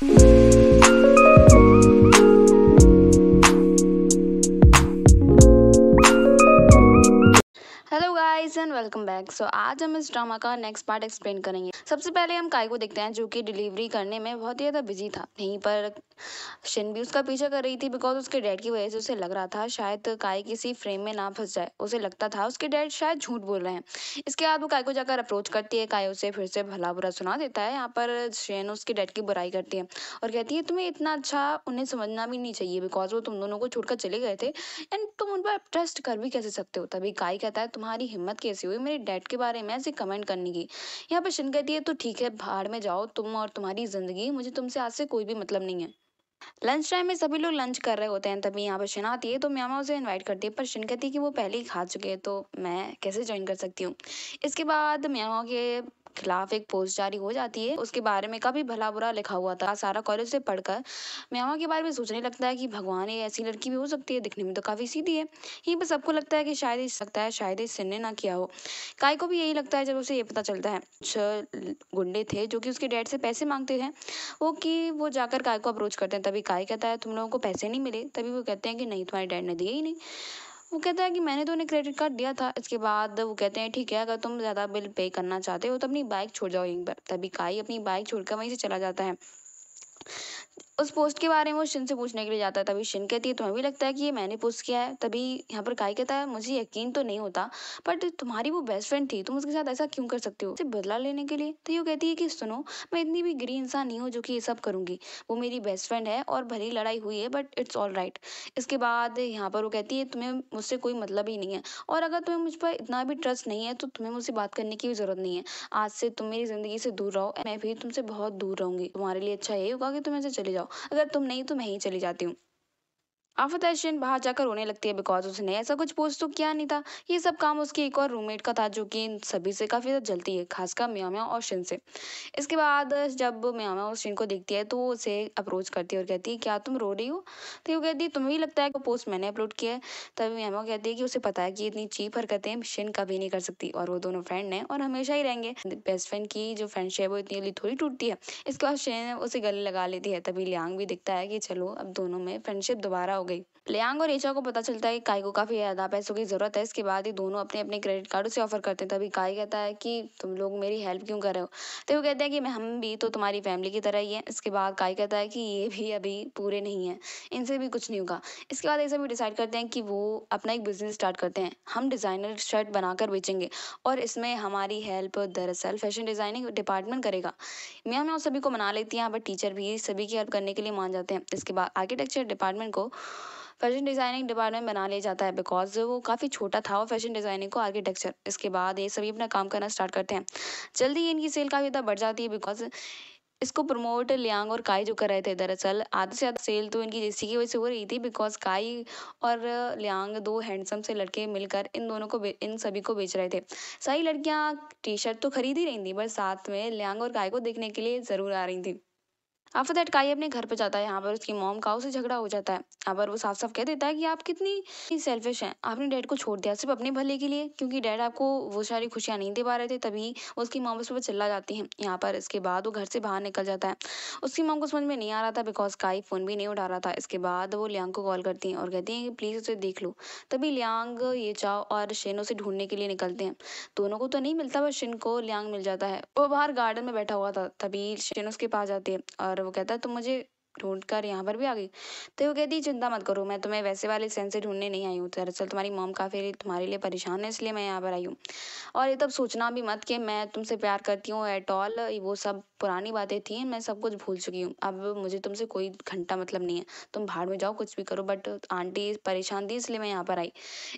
Thank you. Welcome back so आज हम इस ड्रामा का नेक्स्ट पार्ट एक्सप्लेन करेंगे सबसे पहले हम काई को देखते हैं जो कि डिलीवरी करने में बहुत ही ज़्यादा बिजी था यहीं पर शिन भी उसका पीछा कर रही थी बिकॉज उसके डैड की वजह से उसे लग रहा था शायद काई किसी फ्रेम में ना फंस जाए उसे लगता था उसके डैड शायद झूठ बोल रहे हैं इसके बाद वो काई को जाकर अप्रोच करती है काय उसे फिर से भला बुरा सुना देता है यहाँ पर शेन उसके डैड की बुराई करती है और कहती है तुम्हें इतना अच्छा उन्हें समझना भी नहीं चाहिए बिकॉज वो तुम दोनों को छोड़कर चले गए थे एंड तुम उन पर ट्रस्ट कर भी कैसे सकते हो तभी काई कहता है तुम्हारी हिम्मत कैसी हुई हो मेरी डैड के बारे में ऐसे कमेंट करने की यहाँ पर शिन कहती है तो ठीक है बाहर में जाओ तुम और तुम्हारी ज़िंदगी मुझे तुमसे आज से कोई भी मतलब नहीं है लंच टाइम में सभी लोग लंच कर रहे होते हैं तभी यहाँ पर शिन आती है तो म्यामा उसे इनवाइट करती है पर शिन कहती है कि वो पहले ही खा चुके हैं तो मैं कैसे ज्वाइन कर सकती हूँ इसके बाद म्यामा के खिलाफ एक पोस्ट जारी हो जाती है उसके बारे में काफ़ी भला बुरा लिखा हुआ था सारा कॉलेज से पढ़कर म्यामा के बारे में सोचने लगता है कि भगवान ये ऐसी लड़की भी हो सकती है दिखने में तो काफ़ी सीधी है ये बस सबको लगता है कि शायद इस सकता है शायद इस सिन्ने ना किया हो काय को भी यही लगता है जब उसे ये पता चलता है कुछ गुंडे थे जो कि उसके डैड से पैसे मांगते हैं वो कि वो जाकर काय को अप्रोच करते हैं तभी काय कहता है तुम लोगों को पैसे नहीं मिले तभी वो कहते हैं कि नहीं तुम्हारे डैड ने दिए ही नहीं वो कहता है कि मैंने तो उन्हें क्रेडिट कार्ड दिया था इसके बाद वो कहते हैं ठीक है अगर तुम ज़्यादा बिल पे करना चाहते हो तो अपनी बाइक छोड़ जाओ यहीं पर तभी काई अपनी बाइक छोड़कर वहीं से चला जाता है उस पोस्ट के बारे में वो शिन से पूछने के लिए जाता है तभी शिन कहती है तुम्हें भी लगता है कि ये मैंने पोस्ट किया है तभी यहाँ पर काय कहता है मुझे यकीन तो नहीं होता बट तुम्हारी वो बेस्ट फ्रेंड थी तुम उसके साथ ऐसा क्यों कर सकते हो उसे बदला लेने के लिए तो यू कहती है कि सुनो मैं इतनी भी गिरी इंसान नहीं हूँ जो कि ये सब करूँगी वो मेरी बेस्ट फ्रेंड है और भरी लड़ाई हुई है बट इट्स ऑल राइट इसके बाद यहाँ पर वो कहती है तुम्हें मुझसे कोई मतलब ही नहीं है और अगर तुम्हें मुझ पर इतना भी ट्रस्ट नहीं है तो तुम्हें मुझसे बात करने की भी ज़रूरत नहीं है आज से तुम मेरी ज़िंदगी से दूर रहो मैं भी तुमसे बहुत दूर रहूंगी तुम्हारे लिए अच्छा यही होगा कि तुम ऐसे चले जाओ अगर तुम नहीं तो मैं ही चली जाती हूँ आफत बाहर जाकर रोने लगती है बिकॉज उसने ऐसा कुछ पोस्ट तो किया नहीं था ये सब काम उसकी एक और रूममेट का था जो कि इन सभी से काफ़ी ज़्यादा जलती है खासकर म्याम्या और शिन से इसके बाद जब म्याम्या और शिन को देखती है तो उसे अप्रोच करती है और कहती है क्या तुम रो रही हो तो वो कहती है तुम्हें भी लगता है कि पोस्ट मैंने अपलोड किया है तभी म्यामा कहती है कि उसे पता है कि इतनी चीप हरकतें शिन कभी नहीं कर सकती और वो दोनों फ्रेंड हैं और हमेशा ही रहेंगे बेस्ट फ्रेंड की जो फ्रेंडशिप है वो इतनी जल्दी थोड़ी टूटती है इसके बाद शिन उसे गले लगा लेती है तभी लियांग भी दिखता है कि चलो अब दोनों में फ्रेंडशिप दोबारा होगी गई लियांग और ईशा को पता चलता है कि काई को काफ़ी ज़्यादा पैसों की ज़रूरत है इसके बाद ही दोनों अपने अपने क्रेडिट कार्ड से ऑफर करते हैं तभी काई कहता है कि तुम लोग मेरी हेल्प क्यों कर रहे हो तो वो कहते हैं कि हम भी तो तुम्हारी फैमिली की तरह ही है इसके बाद काई कहता है कि ये भी अभी पूरे नहीं है इनसे भी कुछ नहीं होगा इसके बाद ऐसे भी डिसाइड करते हैं कि वो अपना एक बिज़नेस स्टार्ट करते हैं हम डिज़ाइनर शर्ट बनाकर बेचेंगे और इसमें हमारी हेल्प दरअसल फैशन डिज़ाइनिंग डिपार्टमेंट करेगा मैम मियाँ सभी को मना लेती हैं यहाँ पर टीचर भी सभी की हेल्प करने के लिए मान जाते हैं इसके बाद आर्किटेक्चर डिपार्टमेंट को फैशन डिज़ाइनिंग डिपार्टमेंट बना लिया जाता है बिकॉज वो काफ़ी छोटा था वो फैशन डिज़ाइनिंग को आर्किटेक्चर इसके बाद ये सभी अपना काम करना स्टार्ट करते हैं जल्दी ही इनकी सेल काफ़ी ज़्यादा बढ़ जाती है बिकॉज इसको प्रमोट लियांग और काई जो कर रहे थे दरअसल आधे से आधा सेल तो इनकी जेसी की वजह से हो रही थी बिकॉज काई और लियांग दो हैंडसम से लड़के मिलकर इन दोनों को इन सभी को बेच रहे थे सारी लड़कियां टी शर्ट तो खरीद ही रही थी पर साथ में लियांग और काई को देखने के लिए ज़रूर आ रही थी आफर दैट काई अपने घर पे जाता है यहाँ पर उसकी मोम काउ से झगड़ा हो जाता है यहाँ पर वो साफ साफ कह देता है कि आप कितनी सेल्फिश हैं आपने डैड को छोड़ दिया सिर्फ अपने भले के लिए क्योंकि डैड आपको वो सारी खुशियाँ नहीं दे पा रहे थे तभी उसकी मोम उस पर चिल्ला जाती है यहाँ पर इसके बाद वो घर से बाहर निकल जाता है उसकी मोम को समझ में नहीं आ रहा था बिकॉज काई फ़ोन भी नहीं उठा रहा था इसके बाद वो लियांग को कॉल करती हैं और कहती हैं कि प्लीज़ उसे देख लो तभी लियांग ये चाओ और शेन उसे ढूंढने के लिए निकलते हैं दोनों को तो नहीं मिलता पर शिन को लियांग मिल जाता है वो बाहर गार्डन में बैठा हुआ था तभी शेन उसके पास जाती है और वो वगैरह तो मुझे ढूंढ कर यहाँ पर भी आ गई तो वो कहती चिंता मत करो मैं तुम्हें वैसे वाले सेंस से ढूंढने नहीं आई हूँ दरअसल तुम्हारी मॉम काफ़ी तुम्हारे लिए परेशान है इसलिए मैं यहाँ पर आई हूँ और ये तब सोचना भी मत कि मैं तुमसे प्यार करती हूँ एट ऑल वो सब पुरानी बातें थी मैं सब कुछ भूल चुकी हूँ अब मुझे तुमसे कोई घंटा मतलब नहीं है तुम बाहर में जाओ कुछ भी करो बट आंटी परेशान थी इसलिए मैं यहाँ पर आई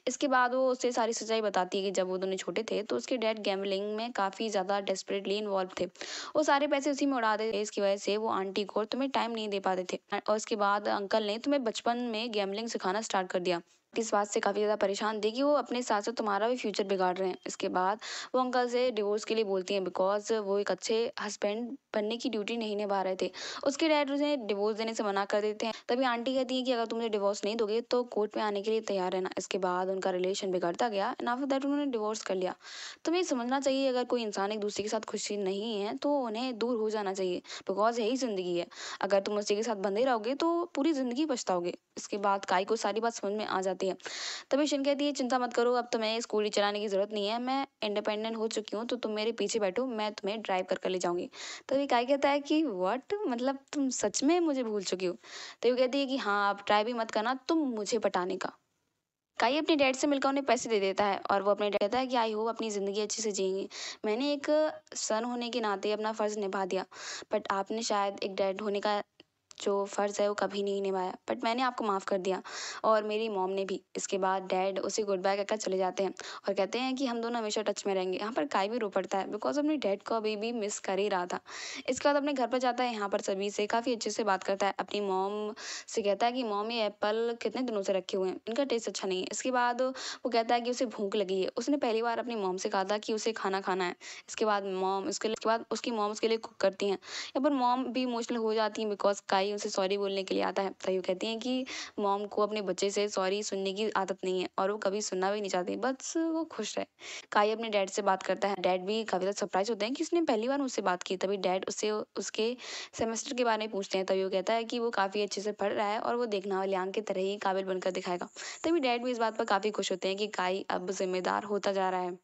इसके बाद वो उससे सारी सच्चाई बताती है कि जब वो दोनों छोटे थे तो उसके डैड गैमलिंग में काफ़ी ज़्यादा डेस्परेटली इन्वॉल्व थे वो सारे पैसे उसी में उड़ा देते इसकी वजह से वो आंटी को तुम्हें टाइम नहीं दे पा पाते थे और उसके बाद अंकल ने तो मैं बचपन में गेमलिंग सिखाना स्टार्ट कर दिया इस बात से काफ़ी ज़्यादा परेशान थी कि वो अपने साथ साथ तुम्हारा भी फ्यूचर बिगाड़ रहे हैं इसके बाद वो अंकल से डिवोर्स के लिए बोलती हैं बिकॉज वो एक अच्छे हस्बैंड बनने की ड्यूटी नहीं निभा रहे थे उसके डैड उसे डिवोर्स देने से मना कर देते हैं तभी आंटी कहती है कि अगर तुमने डिवोर्स नहीं दोगे तो कोर्ट में आने के लिए तैयार रहना इसके बाद उनका रिलेशन बिगड़ता गया एंड आफ्टर दैट उन्होंने डिवोर्स कर लिया तुम्हें समझना चाहिए अगर कोई इंसान एक दूसरे के साथ खुशी नहीं है तो उन्हें दूर हो जाना चाहिए बिकॉज यही ज़िंदगी है अगर तुम उसी के साथ बंधे रहोगे तो पूरी ज़िंदगी पछताओगे इसके बाद काय को सारी बात समझ में आ जाती जाती है तभी शिन कहती है चिंता मत करो अब तुम्हें तो स्कूटी चलाने की ज़रूरत नहीं है मैं इंडिपेंडेंट हो चुकी हूँ तो तुम मेरे पीछे बैठो मैं तुम्हें ड्राइव कर ले जाऊंगी तभी काय कहता है कि वट मतलब तुम सच में मुझे भूल चुकी हो तो वो कहती है कि हाँ आप ट्राई भी मत करना तुम मुझे पटाने का काई अपने डैड से मिलकर उन्हें पैसे दे देता है और वो अपने डैड कहता है कि आई हो अपनी ज़िंदगी अच्छे से जिएंगे मैंने एक सन होने के नाते अपना फ़र्ज़ निभा दिया बट आपने शायद एक डैड होने का जो फ़र्ज़ है वो कभी नहीं निभाया बट मैंने आपको माफ़ कर दिया और मेरी मॉम ने भी इसके बाद डैड उसे गुड बाय कहकर चले जाते हैं और कहते हैं कि हम दोनों हमेशा टच में रहेंगे यहाँ पर काय भी रो पड़ता है बिकॉज अपने डैड को अभी भी मिस कर ही रहा था इसके बाद अपने घर पर जाता है यहाँ पर सभी से काफ़ी अच्छे से बात करता है अपनी मॉम से कहता है कि मॉम ये एप्पल कितने दिनों से रखे हुए हैं इनका टेस्ट अच्छा नहीं है इसके बाद वो कहता है कि उसे भूख लगी है उसने पहली बार अपनी मॉम से कहा था कि उसे खाना खाना है इसके बाद मॉम उसके लिए बाद उसकी मॉम उसके लिए कुक करती हैं या पर मॉम भी इमोशनल हो जाती हैं बिकॉज काई भाई उसे सॉरी बोलने के लिए आता है तभी कहती हैं कि मॉम को अपने बच्चे से सॉरी सुनने की आदत नहीं है और वो कभी सुनना भी नहीं चाहती बस वो खुश रहे काई अपने डैड से बात करता है डैड भी काफ़ी ज़्यादा सरप्राइज होते हैं कि उसने पहली बार उससे बात की तभी डैड उससे उसके सेमेस्टर के बारे में पूछते हैं तभी वो कहता है कि वो काफ़ी अच्छे से पढ़ रहा है और वो देखना वाले आंख की तरह ही काबिल बनकर दिखाएगा तभी डैड भी इस बात पर काफ़ी खुश होते हैं कि काई अब जिम्मेदार होता जा रहा है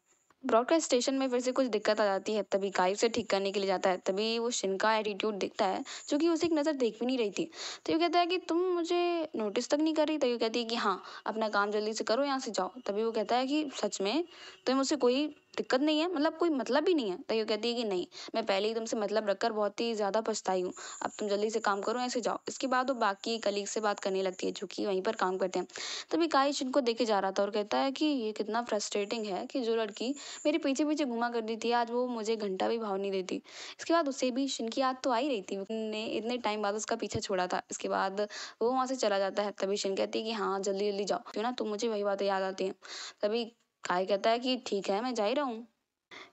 ब्रॉडकास्ट स्टेशन में फिर से कुछ दिक्कत आ जाती है तभी गायब से ठीक करने के लिए जाता है तभी वो शिन का एटीट्यूड दिखता है जो कि उसे एक नज़र देख भी नहीं रही थी तो ये कहता है कि तुम मुझे नोटिस तक नहीं कर रही तो ये कहती है कि हाँ अपना काम जल्दी से करो यहाँ से जाओ तभी वो कहता है कि सच में तुम मुझसे कोई दिक्कत नहीं है मतलब कोई मतलब ही नहीं है तो ये कहती है कि नहीं मैं पहले ही तुमसे मतलब रखकर बहुत ही ज़्यादा पछताई हूँ अब तुम जल्दी से काम करो ऐसे जाओ इसके बाद वो बाकी कलीग से बात करने लगती है जो कि वहीं पर काम करते हैं तभी काइश इनको देखे जा रहा था और कहता है कि ये कितना फ्रस्ट्रेटिंग है कि जो लड़की मेरे पीछे पीछे घुमा कर दी थी आज वो मुझे घंटा भी भाव नहीं देती इसके बाद उसे भी शिन की याद तो आ ही रही थी ने इतने टाइम बाद उसका पीछा छोड़ा था इसके बाद वो वहाँ से चला जाता है तभी शिन कहती है कि हाँ जल्दी जल्दी जाओ क्यों ना तुम मुझे वही बातें याद आती हैं तभी काय कहता है कि ठीक है मैं जा ही रहा हूँ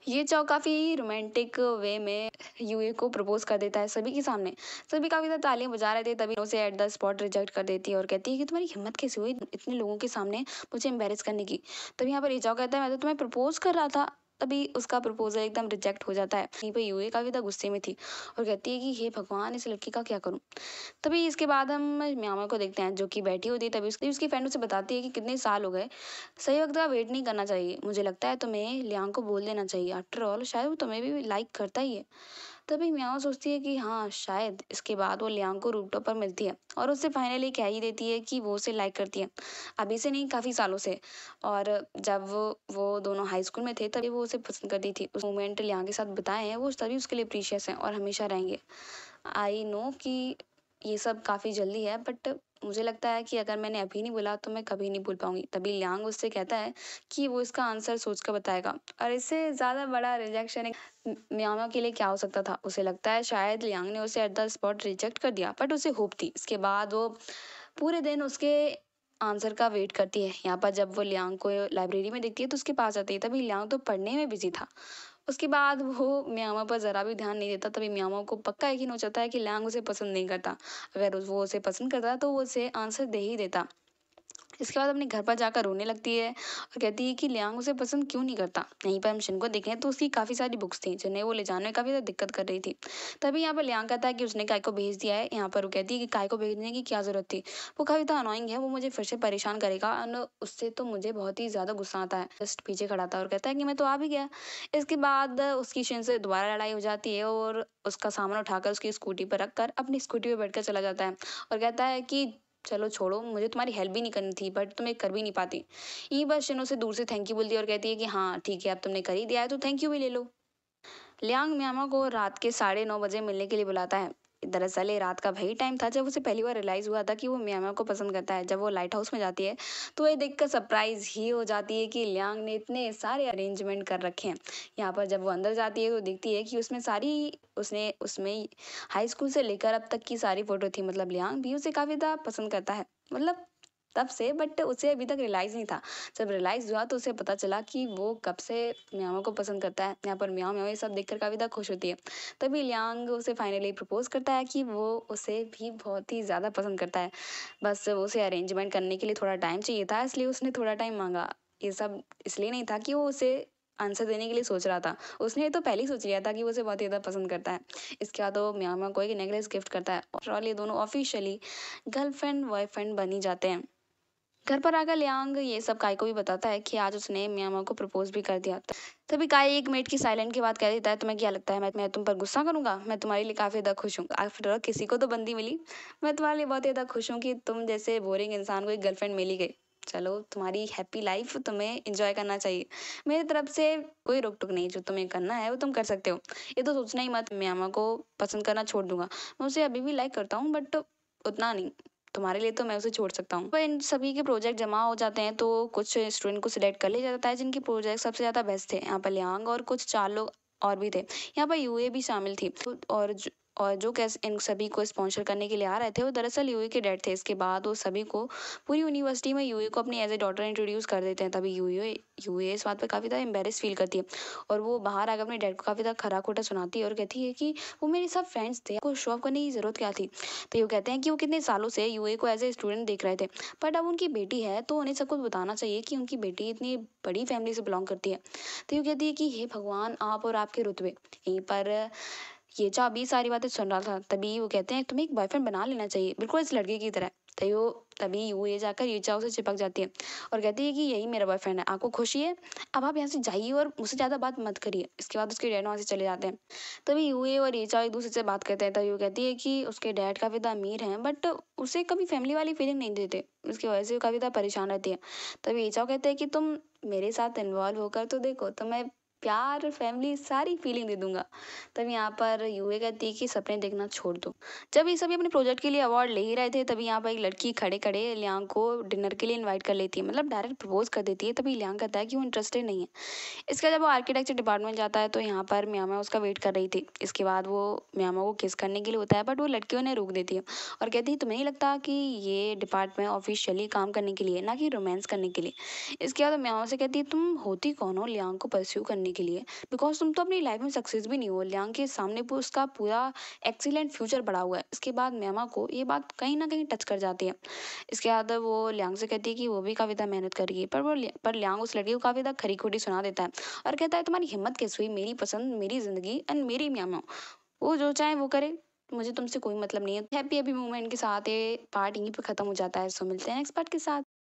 ये चाव काफ़ी रोमांटिक वे में यूए को प्रपोज कर देता है सभी के सामने सभी काफ़ी ज़्यादा तालियां बजा रहे थे तभी उसे एट द स्पॉट रिजेक्ट कर देती है और कहती है कि तुम्हारी हिम्मत कैसे हुई इतने लोगों के सामने मुझे एम्बेरस करने की तभी यहाँ पर ये चाव कहता है मैं तो तुम्हें प्रपोज कर रहा था तभी उसका प्रपोजल एकदम रिजेक्ट हो जाता है यहीं पर यूए काफ़ी ज़्यादा गुस्से में थी और कहती है कि हे भगवान इस लड़की का क्या करूँ तभी इसके बाद हम म्यामा को देखते हैं जो कि बैठी होती है तभी उसकी उसकी फ्रेंड उसे बताती है कि कितने साल हो गए सही वक्त का वेट नहीं करना चाहिए मुझे लगता है तुम्हें लियांग को बोल देना चाहिए आफ्टर ऑल शायद वो तुम्हें भी लाइक करता ही है तभी म्याओ सोचती है कि हाँ शायद इसके बाद वो लियांग को रूपटॉप पर मिलती है और उसे फाइनली कह ही देती है कि वो उसे लाइक करती है अभी से नहीं काफ़ी सालों से और जब वो वो दोनों हाई स्कूल में थे तभी वो उसे पसंद करती थी उस मोमेंट लियांग के साथ बताए हैं वो तभी उसके लिए प्रीशियस हैं और हमेशा रहेंगे आई नो कि ये सब काफ़ी जल्दी है बट मुझे लगता है कि अगर मैंने अभी नहीं बोला तो मैं कभी नहीं बोल पाऊंगी तभी लियांग उससे कहता है कि वो इसका आंसर सोच कर बताएगा और इससे ज़्यादा बड़ा रिजेक्शन म्यामा के लिए क्या हो सकता था उसे लगता है शायद लियांग ने उसे एट द स्पॉट रिजेक्ट कर दिया बट उसे होप थी इसके बाद वो पूरे दिन उसके आंसर का वेट करती है यहाँ पर जब वो लियांग को लाइब्रेरी में देखती है तो उसके पास आती है तभी लियांग तो पढ़ने में बिजी था उसके बाद वो म्यामा पर ज़रा भी ध्यान नहीं देता तभी म्यामा को पक्का यकीन हो जाता है कि लैंग उसे पसंद नहीं करता अगर वो उसे पसंद करता तो वो उसे आंसर दे ही देता इसके बाद अपने घर पर जाकर रोने लगती है और कहती है कि लियांग उसे पसंद क्यों नहीं करता यहीं पर हम शिन को देखें तो उसकी काफ़ी सारी बुक्स थी जिन्हें वो ले जाने में काफ़ी ज़्यादा दिक्कत कर रही थी तभी यहाँ पर लियांग कहता है कि उसने काय को भेज दिया है यहाँ पर वो कहती है कि काय को भेजने की क्या ज़रूरत थी वो काफ़ी ज़्यादा अनोइंग है वो मुझे फिर से परेशान करेगा और उससे तो मुझे बहुत ही ज़्यादा गुस्सा आता है जस्ट पीछे खड़ा था और कहता है कि मैं तो आ भी गया इसके बाद उसकी शिन से दोबारा लड़ाई हो जाती है और उसका सामान उठाकर उसकी स्कूटी पर रख कर अपनी स्कूटी पर बैठकर चला जाता है और कहता है कि चलो छोड़ो मुझे तुम्हारी हेल्प भी नहीं करनी थी बट तुम्हें कर भी नहीं पाती ये बस शिनो से दूर से थैंक यू बोलती है और कहती है कि हाँ ठीक है अब तुमने कर ही दिया है तो थैंक यू भी ले लो लियांग म्यामा को रात के साढ़े नौ बजे मिलने के लिए बुलाता है दरअसल ये रात का वही टाइम था जब उसे पहली बार रियलाइज़ हुआ था कि वो म्यामा को पसंद करता है जब वो लाइट हाउस में जाती है तो ये देखकर सरप्राइज़ ही हो जाती है कि लियांग ने इतने सारे अरेंजमेंट कर रखे हैं यहाँ पर जब वो अंदर जाती है तो देखती है कि उसमें सारी उसने उसमें हाई स्कूल से लेकर अब तक की सारी फ़ोटो थी मतलब लियांग भी उसे काफ़ी ज़्यादा पसंद करता है मतलब तब से बट उसे अभी तक रियलाइज़ नहीं था जब रियलाइज़ हुआ तो उसे पता चला कि वो कब से म्याओ को पसंद करता है यहाँ पर म्याओ म्याओ ये सब देख देखकर कविता खुश होती है तभी लियांग उसे फाइनली प्रपोज़ करता है कि वो उसे भी बहुत ही ज़्यादा पसंद करता है बस उसे अरेंजमेंट करने के लिए थोड़ा टाइम चाहिए था इसलिए उसने थोड़ा टाइम मांगा ये सब इसलिए नहीं था कि वो उसे आंसर देने के लिए सोच रहा था उसने ये तो पहले ही सोच लिया था कि वो उसे बहुत ज़्यादा पसंद करता है इसके बाद वो म्यामा को एक नेकलेस गिफ्ट करता है और ये दोनों ऑफिशियली गर्लफ्रेंड बॉयफ्रेंड बनी जाते हैं घर पर आकर लियांग ये सब काय को भी बताता है कि आज उसने म्यामा को प्रपोज भी कर दिया था तभी काय एक मेट की साइलेंट के बाद कह देता है तुम्हें क्या लगता है मैं मैं तुम पर गुस्सा करूंगा मैं तुम्हारे लिए काफ़ी ज़्यादा खुश हूँ आफ्टर किसी को तो बंदी मिली मैं तुम्हारे लिए बहुत ज़्यादा खुश हूँ कि तुम जैसे बोरिंग इंसान को एक गर्लफ्रेंड मिली गई चलो तुम्हारी हैप्पी लाइफ तुम्हें इंजॉय करना चाहिए मेरी तरफ से कोई रोक टोक नहीं जो तुम्हें करना है वो तुम कर सकते हो ये तो सोचना ही मत मैं म्यामा को पसंद करना छोड़ दूंगा मैं उसे अभी भी लाइक करता हूँ बट उतना नहीं तुम्हारे लिए तो मैं उसे छोड़ सकता हूँ इन सभी के प्रोजेक्ट जमा हो जाते हैं तो कुछ स्टूडेंट को सिलेक्ट कर लिया जाता है जिनके प्रोजेक्ट सबसे ज़्यादा बेस्ट थे यहाँ पर लियांग और कुछ चार लोग और भी थे यहाँ पर यूए भी शामिल थी तो और और जो कैसे इन सभी को स्पॉन्सर करने के लिए आ रहे थे वो दरअसल यूए के डेड थे इसके बाद वो सभी को पूरी यूनिवर्सिटी में यूए को अपनी एज ए डॉटर इंट्रोड्यूस कर देते हैं तभी यूए यूए इस बात पे काफ़ी ज़्यादा एम्बेरस फील करती है और वो बाहर आकर अपने डैड को काफ़ी ज़्यादा खरा खोटा सुनाती है और कहती है कि वो मेरे सब फ्रेंड्स थे आपको शो करने की ज़रूरत क्या थी तो ये कहते हैं कि वो कितने सालों से यू को एज ए स्टूडेंट देख रहे थे बट अब उनकी बेटी है तो उन्हें सब कुछ बताना चाहिए कि उनकी बेटी इतनी बड़ी फैमिली से बिलोंग करती है तो ये कहती है कि हे भगवान आप और आपके रुतबे यहीं पर ये जा अभी सारी बातें सुन रहा था तभी वो कहते हैं तुम्हें एक बॉयफ्रेंड बना लेना चाहिए बिल्कुल इस लड़के की तरह तो तभी वो तभी वो ये जाकर ये युचा उसे चिपक जाती है और कहती है कि यही मेरा बॉयफ्रेंड है आपको खुशी है अब आप यहाँ से जाइए और मुझसे ज़्यादा बात मत करिए इसके बाद उसके डैड वहाँ से चले जाते हैं तभी यू ए और ये ईचा एक दूसरे से बात करते हैं तभी वो कहती है कि उसके डैड काफ़ी ज़्यादा अमीर हैं बट उसे कभी फैमिली वाली फीलिंग नहीं देते उसकी वजह से वो काफ़ी ज़्यादा परेशान रहती है तभी ये ईचाओ कहते हैं कि तुम मेरे साथ इन्वॉल्व होकर तो देखो तो मैं प्यार फैमिली सारी फीलिंग दे दूंगा तब यहाँ पर यूए कहती है कि सपने देखना छोड़ दो जब ये सभी अपने प्रोजेक्ट के लिए अवार्ड ले ही रहे थे तभी यहाँ पर एक लड़की खड़े खड़े लियांग को डिनर के लिए इन्वाइट कर लेती है मतलब डायरेक्ट प्रपोज कर देती है तभी लियांग कहता है कि वो इंटरेस्टेड नहीं है इसका जब वो आर्किटेक्चर डिपार्टमेंट जाता है तो यहाँ पर म्यामा उसका वेट कर रही थी इसके बाद वो म्यामा को किस करने के लिए होता है बट वो लड़की उन्हें रोक देती है और कहती है तुम्हें नहीं लगता कि ये डिपार्टमेंट ऑफिशियली काम करने के लिए ना कि रोमांस करने के लिए इसके बाद म्यामा से कहती है तुम होती कौन हो लियांग को परस्यू करने के लिए बिकॉज तुम तो अपनी लाइफ में सक्सेस भी नहीं हो लियांग के सामने उसका पूरा एक्सीलेंट फ्यूचर बढ़ा हुआ है इसके बाद मैमा को ये बात कहीं ना कहीं टच कर जाती है इसके बाद वो लियांग से कहती है कि वो भी काविदा मेहनत कर रही है पर वो पर लियांग उस लड़की को काविदा खरी खोटी सुना देता है और कहता है तुम्हारी हिम्मत कैसे हुई मेरी पसंद मेरी ज़िंदगी एंड मेरी म्यामा वो जो चाहे वो करे मुझे तुमसे कोई मतलब नहीं है हैप्पी हैप्पी मोमेंट के साथ ये पार्ट यहीं पे ख़त्म हो जाता है सो मिलते हैं नेक्स्ट पार्ट के साथ